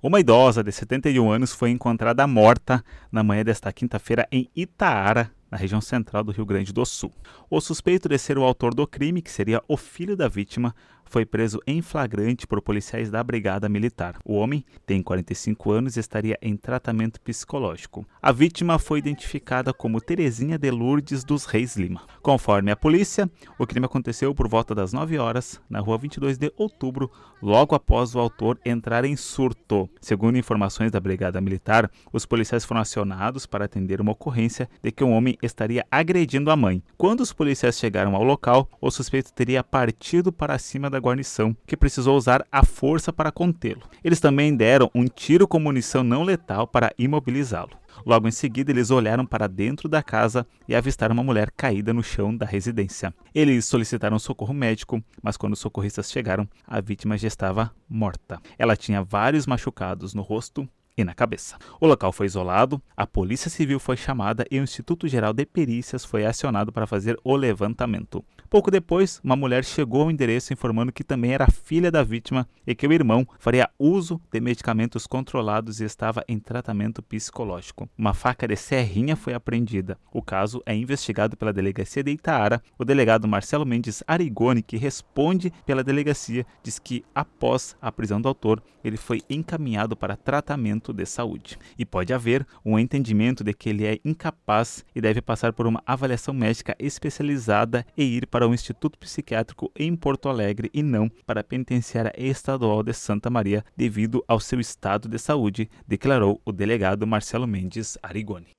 Uma idosa de 71 anos foi encontrada morta na manhã desta quinta-feira em Itaara, na região central do Rio Grande do Sul. O suspeito de ser o autor do crime, que seria o filho da vítima, foi preso em flagrante por policiais da Brigada Militar. O homem tem 45 anos e estaria em tratamento psicológico. A vítima foi identificada como Terezinha de Lourdes dos Reis Lima. Conforme a polícia, o crime aconteceu por volta das 9 horas na rua 22 de outubro, logo após o autor entrar em surto. Segundo informações da Brigada Militar, os policiais foram acionados para atender uma ocorrência de que um homem estaria agredindo a mãe. Quando os policiais chegaram ao local, o suspeito teria partido para cima da da guarnição, que precisou usar a força para contê-lo. Eles também deram um tiro com munição não letal para imobilizá-lo. Logo em seguida, eles olharam para dentro da casa e avistaram uma mulher caída no chão da residência. Eles solicitaram socorro médico, mas quando os socorristas chegaram, a vítima já estava morta. Ela tinha vários machucados no rosto, e na cabeça. O local foi isolado, a Polícia Civil foi chamada e o Instituto Geral de Perícias foi acionado para fazer o levantamento. Pouco depois, uma mulher chegou ao endereço informando que também era filha da vítima e que o irmão faria uso de medicamentos controlados e estava em tratamento psicológico. Uma faca de serrinha foi apreendida. O caso é investigado pela delegacia de Itaara. O delegado Marcelo Mendes Arigoni, que responde pela delegacia, diz que após a prisão do autor, ele foi encaminhado para tratamento de saúde. E pode haver um entendimento de que ele é incapaz e deve passar por uma avaliação médica especializada e ir para um instituto psiquiátrico em Porto Alegre e não para a penitenciária estadual de Santa Maria devido ao seu estado de saúde, declarou o delegado Marcelo Mendes Arigoni.